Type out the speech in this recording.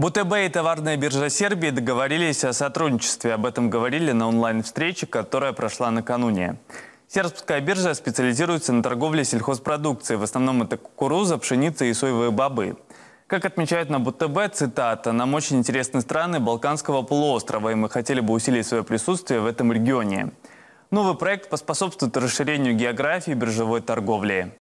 БТБ и товарная биржа Сербии договорились о сотрудничестве. Об этом говорили на онлайн-встрече, которая прошла накануне. Сербская биржа специализируется на торговле сельхозпродукцией. В основном это кукуруза, пшеница и соевые бобы. Как отмечают на БТБ, цитата, «Нам очень интересны страны Балканского полуострова, и мы хотели бы усилить свое присутствие в этом регионе». Новый проект поспособствует расширению географии биржевой торговли.